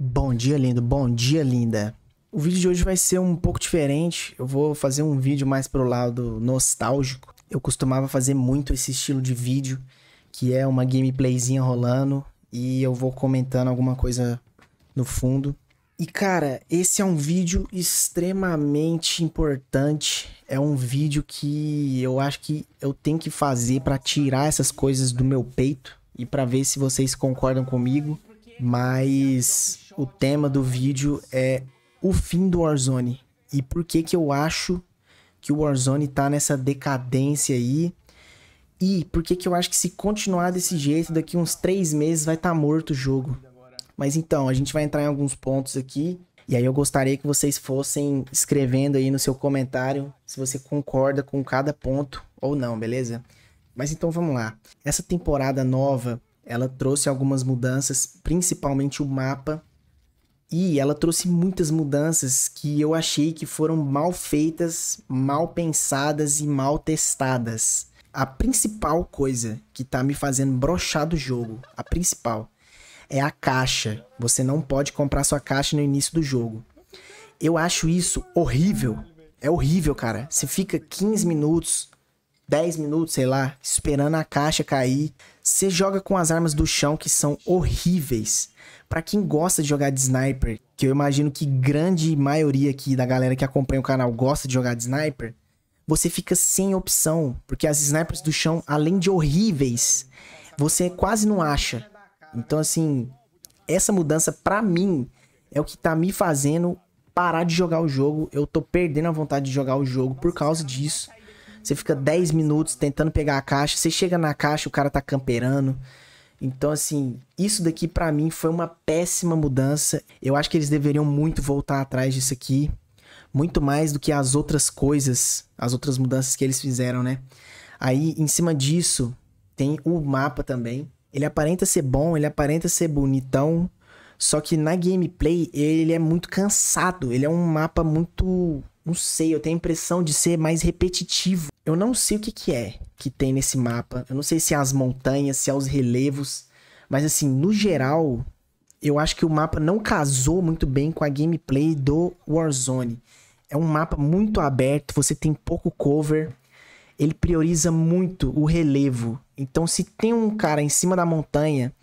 Bom dia, lindo. Bom dia, linda. O vídeo de hoje vai ser um pouco diferente. Eu vou fazer um vídeo mais pro lado nostálgico. Eu costumava fazer muito esse estilo de vídeo, que é uma gameplayzinha rolando e eu vou comentando alguma coisa no fundo. E cara, esse é um vídeo extremamente importante. É um vídeo que eu acho que eu tenho que fazer para tirar essas coisas do meu peito e para ver se vocês concordam comigo mas o tema do vídeo é o fim do Warzone. E por que que eu acho que o Warzone tá nessa decadência aí? E por que que eu acho que se continuar desse jeito, daqui uns três meses vai estar tá morto o jogo? Mas então, a gente vai entrar em alguns pontos aqui. E aí eu gostaria que vocês fossem escrevendo aí no seu comentário se você concorda com cada ponto ou não, beleza? Mas então vamos lá. Essa temporada nova ela trouxe algumas mudanças, principalmente o mapa, e ela trouxe muitas mudanças que eu achei que foram mal feitas, mal pensadas e mal testadas. A principal coisa que tá me fazendo brochar do jogo, a principal, é a caixa. Você não pode comprar sua caixa no início do jogo. Eu acho isso horrível. É horrível, cara. Você fica 15 minutos, 10 minutos, sei lá, esperando a caixa cair. Você joga com as armas do chão que são horríveis. Para quem gosta de jogar de sniper, que eu imagino que grande maioria aqui da galera que acompanha o canal gosta de jogar de sniper, você fica sem opção, porque as snipers do chão, além de horríveis, você quase não acha. Então assim, essa mudança para mim é o que tá me fazendo parar de jogar o jogo. Eu tô perdendo a vontade de jogar o jogo por causa disso. Você fica 10 minutos tentando pegar a caixa, você chega na caixa, o cara tá camperando. Então, assim, isso daqui para mim foi uma péssima mudança. Eu acho que eles deveriam muito voltar atrás disso aqui. Muito mais do que as outras coisas, as outras mudanças que eles fizeram, né? Aí, em cima disso, tem o mapa também. Ele aparenta ser bom, ele aparenta ser bonitão. Só que na gameplay ele é muito cansado. Ele é um mapa muito não sei, eu tenho a impressão de ser mais repetitivo. Eu não sei o que, que é que tem nesse mapa. Eu não sei se é as montanhas, se é os relevos. Mas assim, no geral, eu acho que o mapa não casou muito bem com a gameplay do Warzone. É um mapa muito aberto, você tem pouco cover. Ele prioriza muito o relevo. Então, se tem um cara em cima da montanha,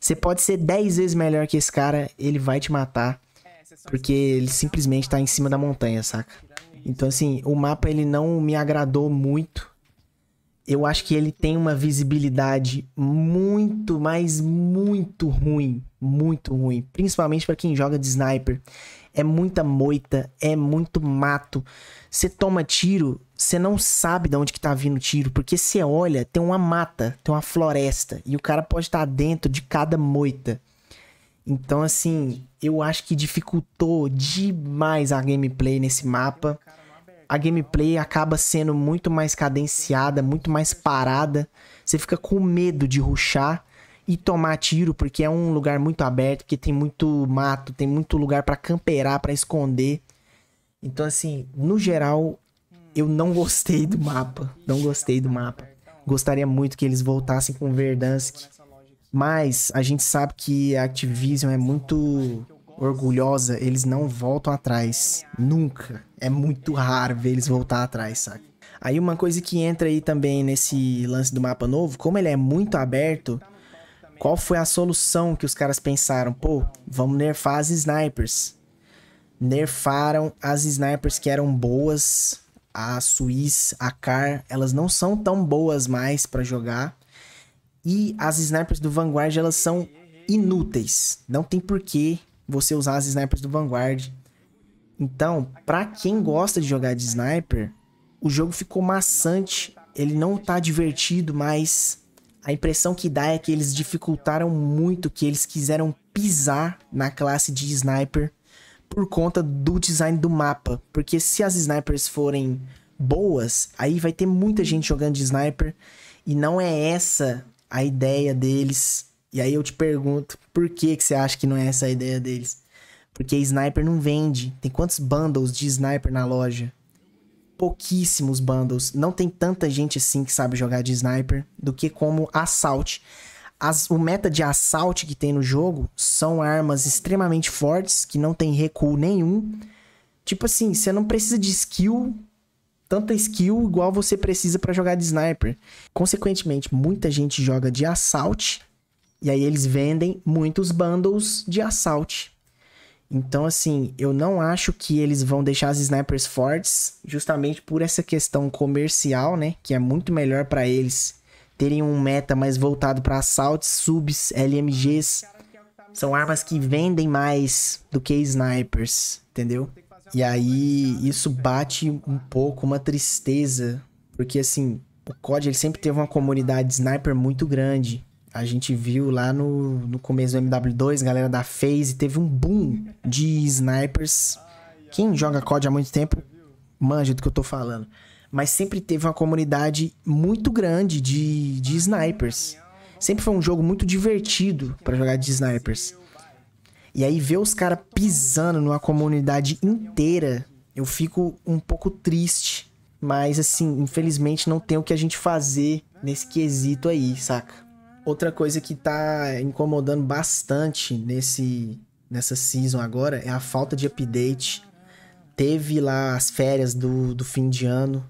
você pode ser 10 vezes melhor que esse cara, ele vai te matar. É, Porque ele simplesmente tá em cima da montanha, saca? Então, assim, o mapa ele não me agradou muito. Eu acho que ele tem uma visibilidade muito, mas muito ruim. Muito ruim. Principalmente para quem joga de sniper. É muita moita, é muito mato. Você toma tiro, você não sabe de onde que tá vindo o tiro. Porque você olha, tem uma mata, tem uma floresta. E o cara pode estar tá dentro de cada moita. Então, assim, eu acho que dificultou demais a gameplay nesse mapa. A gameplay acaba sendo muito mais cadenciada, muito mais parada. Você fica com medo de ruxar e tomar tiro, porque é um lugar muito aberto, que tem muito mato, tem muito lugar para camperar, para esconder. Então, assim, no geral, eu não gostei do mapa. Não gostei do mapa. Gostaria muito que eles voltassem com Verdansk mas a gente sabe que a Activision é muito orgulhosa, eles não voltam atrás. Nunca. É muito raro ver eles voltar atrás, saca? Aí uma coisa que entra aí também nesse lance do mapa novo, como ele é muito aberto, qual foi a solução que os caras pensaram? Pô, vamos nerfar as snipers. Nerfaram as snipers que eram boas, a Suíça, a Car, elas não são tão boas mais para jogar. E as snipers do Vanguard, elas são inúteis. Não tem porquê você usar as snipers do Vanguard. Então, para quem gosta de jogar de sniper, o jogo ficou maçante, ele não tá divertido, mas a impressão que dá é que eles dificultaram muito, que eles quiseram pisar na classe de sniper por conta do design do mapa. Porque se as snipers forem boas, aí vai ter muita gente jogando de sniper. E não é essa a ideia deles. E aí eu te pergunto, por que, que você acha que não é essa a ideia deles? Porque sniper não vende. Tem quantos bundles de sniper na loja? Pouquíssimos bundles. Não tem tanta gente assim que sabe jogar de sniper do que como assault. As, o meta de assault que tem no jogo são armas extremamente fortes, que não tem recuo nenhum. Tipo assim, você não precisa de skill tanta skill igual você precisa para jogar de sniper. Consequentemente, muita gente joga de assalto e aí eles vendem muitos bundles de assalto Então, assim, eu não acho que eles vão deixar as snipers fortes, justamente por essa questão comercial, né? Que é muito melhor para eles terem um meta mais voltado para assaltos, subs, LMGs. São armas que vendem mais do que snipers, entendeu? E aí isso bate um pouco uma tristeza, porque assim, o COD ele sempre teve uma comunidade sniper muito grande. A gente viu lá no, no começo do MW2, galera da FaZe, teve um boom de snipers. Quem joga COD há muito tempo manja do que eu tô falando. Mas sempre teve uma comunidade muito grande de, de snipers. Sempre foi um jogo muito divertido para jogar de snipers. E aí ver os caras pisando numa comunidade inteira, eu fico um pouco triste. Mas assim, infelizmente não tem o que a gente fazer nesse quesito aí, saca? Outra coisa que tá incomodando bastante nesse nessa season agora é a falta de update. Teve lá as férias do, do fim de ano,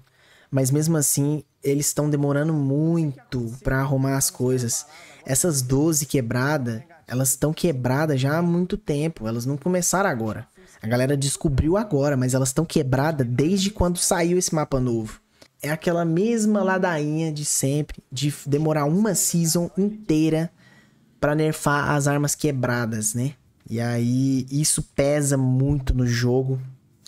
mas mesmo assim eles estão demorando muito para arrumar as coisas. Essas 12 quebrada elas estão quebradas já há muito tempo, elas não começaram agora. A galera descobriu agora, mas elas estão quebradas desde quando saiu esse mapa novo. É aquela mesma ladainha de sempre, de demorar uma season inteira para nerfar as armas quebradas, né? E aí isso pesa muito no jogo,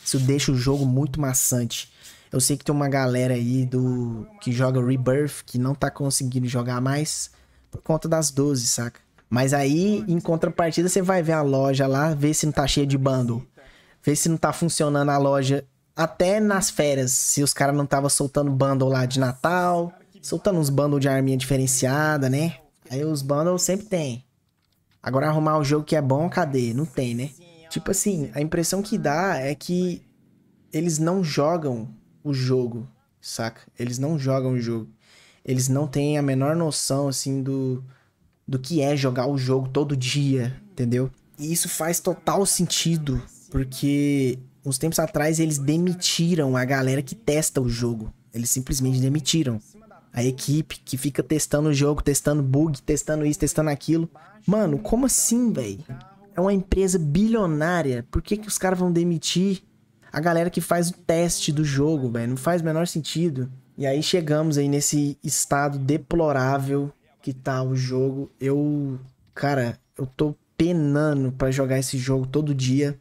isso deixa o jogo muito maçante. Eu sei que tem uma galera aí do que joga Rebirth que não tá conseguindo jogar mais por conta das 12, saca? Mas aí, em contrapartida, você vai ver a loja lá, ver se não tá cheia de bundle. Ver se não tá funcionando a loja até nas férias, se os caras não tava soltando bundle lá de Natal, soltando uns bundles de arminha diferenciada, né? Aí os bundles sempre tem. Agora arrumar o jogo que é bom, cadê? Não tem, né? Tipo assim, a impressão que dá é que eles não jogam o jogo, saca? Eles não jogam o jogo. Eles não têm a menor noção, assim, do, do que é jogar o jogo todo dia, entendeu? E isso faz total sentido, porque uns tempos atrás eles demitiram a galera que testa o jogo. Eles simplesmente demitiram a equipe que fica testando o jogo, testando bug, testando isso, testando aquilo. Mano, como assim, velho? É uma empresa bilionária. Por que, que os caras vão demitir a galera que faz o teste do jogo, velho? Não faz o menor sentido. E aí chegamos aí nesse estado deplorável que tá o jogo. Eu, cara, eu tô penando para jogar esse jogo todo dia.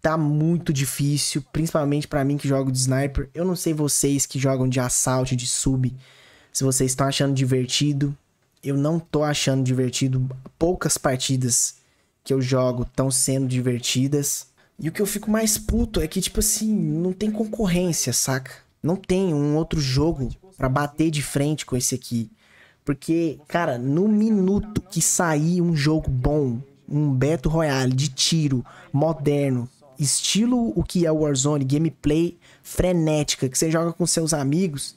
Tá muito difícil, principalmente para mim que jogo de sniper. Eu não sei vocês que jogam de assalto, de sub, se vocês estão achando divertido. Eu não tô achando divertido. Poucas partidas que eu jogo estão sendo divertidas. E o que eu fico mais puto é que, tipo assim, não tem concorrência, saca? Não tem um outro jogo para bater de frente com esse aqui. Porque, cara, no minuto que sair um jogo bom, um Battle Royale de tiro, moderno, estilo o que é o Warzone, gameplay frenética, que você joga com seus amigos,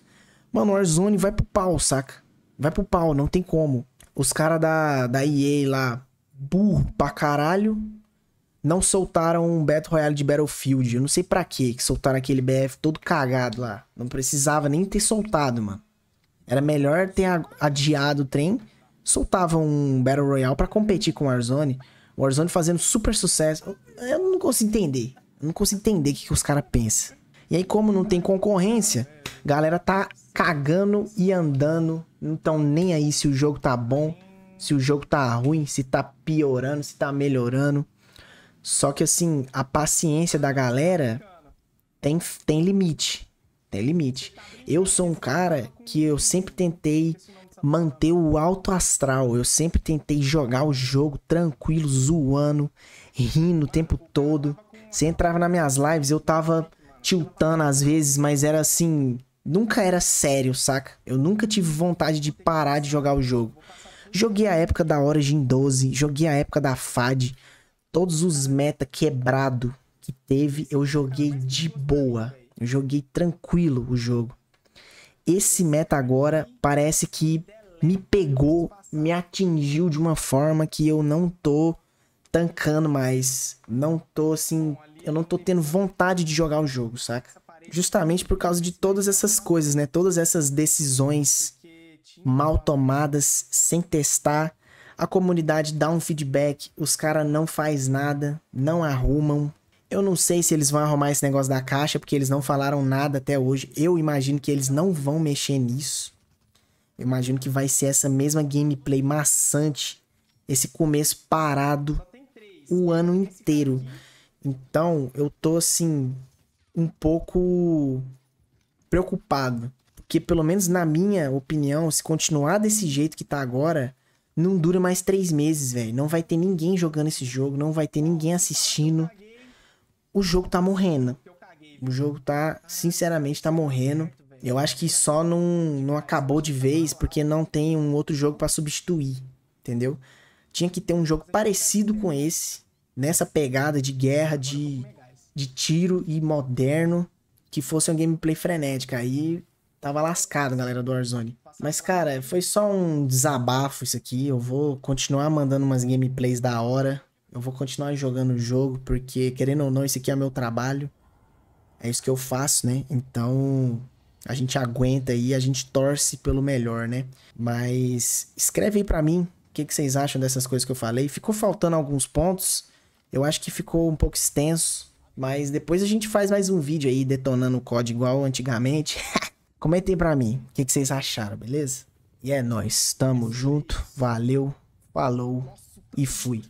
mano, o Warzone vai pro pau, saca? Vai pro pau, não tem como. Os caras da, da EA lá, burro pra caralho, não soltaram um Battle Royale de Battlefield. Eu não sei pra quê que soltaram aquele BF todo cagado lá. Não precisava nem ter soltado, mano. Era melhor ter adiado o trem, soltava um Battle Royale para competir com o Warzone. O Warzone fazendo super sucesso. Eu não consigo entender. Eu não consigo entender o que, que os caras pensam. E aí, como não tem concorrência, galera tá cagando e andando. Não tão nem aí se o jogo tá bom, se o jogo tá ruim, se tá piorando, se tá melhorando. Só que assim, a paciência da galera tem, tem limite. Tem limite. Eu sou um cara que eu sempre tentei manter o alto astral. Eu sempre tentei jogar o jogo tranquilo, zoando, rindo o tempo todo. Você entrava nas minhas lives, eu tava tiltando às vezes, mas era assim. Nunca era sério, saca? Eu nunca tive vontade de parar de jogar o jogo. Joguei a época da Origin 12, joguei a época da FAD. Todos os meta quebrado que teve, eu joguei de boa. Joguei tranquilo o jogo. Esse meta agora parece que me pegou, me atingiu de uma forma que eu não tô tancando mais. Não tô assim. Eu não tô tendo vontade de jogar o jogo, saca? Justamente por causa de todas essas coisas, né? Todas essas decisões mal tomadas, sem testar. A comunidade dá um feedback, os caras não faz nada, não arrumam, eu não sei se eles vão arrumar esse negócio da caixa, porque eles não falaram nada até hoje. Eu imagino que eles não vão mexer nisso. Eu imagino que vai ser essa mesma gameplay maçante, esse começo parado o ano inteiro. Então, eu tô assim um pouco preocupado, porque pelo menos na minha opinião, se continuar desse jeito que tá agora, não dura mais três meses, velho. Não vai ter ninguém jogando esse jogo, não vai ter ninguém assistindo o jogo tá morrendo. O jogo tá, sinceramente, tá morrendo. Eu acho que só não, não acabou de vez porque não tem um outro jogo para substituir, entendeu? Tinha que ter um jogo parecido com esse, nessa pegada de guerra, de, de tiro e moderno, que fosse um gameplay frenético. Aí tava lascado, galera do Warzone. Mas, cara, foi só um desabafo isso aqui. Eu vou continuar mandando umas gameplays da hora eu vou continuar jogando o jogo, porque, querendo ou não, isso aqui é meu trabalho. É isso que eu faço, né? Então, a gente aguenta aí, a gente torce pelo melhor, né? Mas escreve aí pra mim o que, que vocês acham dessas coisas que eu falei. Ficou faltando alguns pontos. Eu acho que ficou um pouco extenso. Mas depois a gente faz mais um vídeo aí detonando o código igual antigamente. Comentem pra mim o que, que vocês acharam, beleza? E é nóis. Tamo junto. Valeu. Falou. E fui.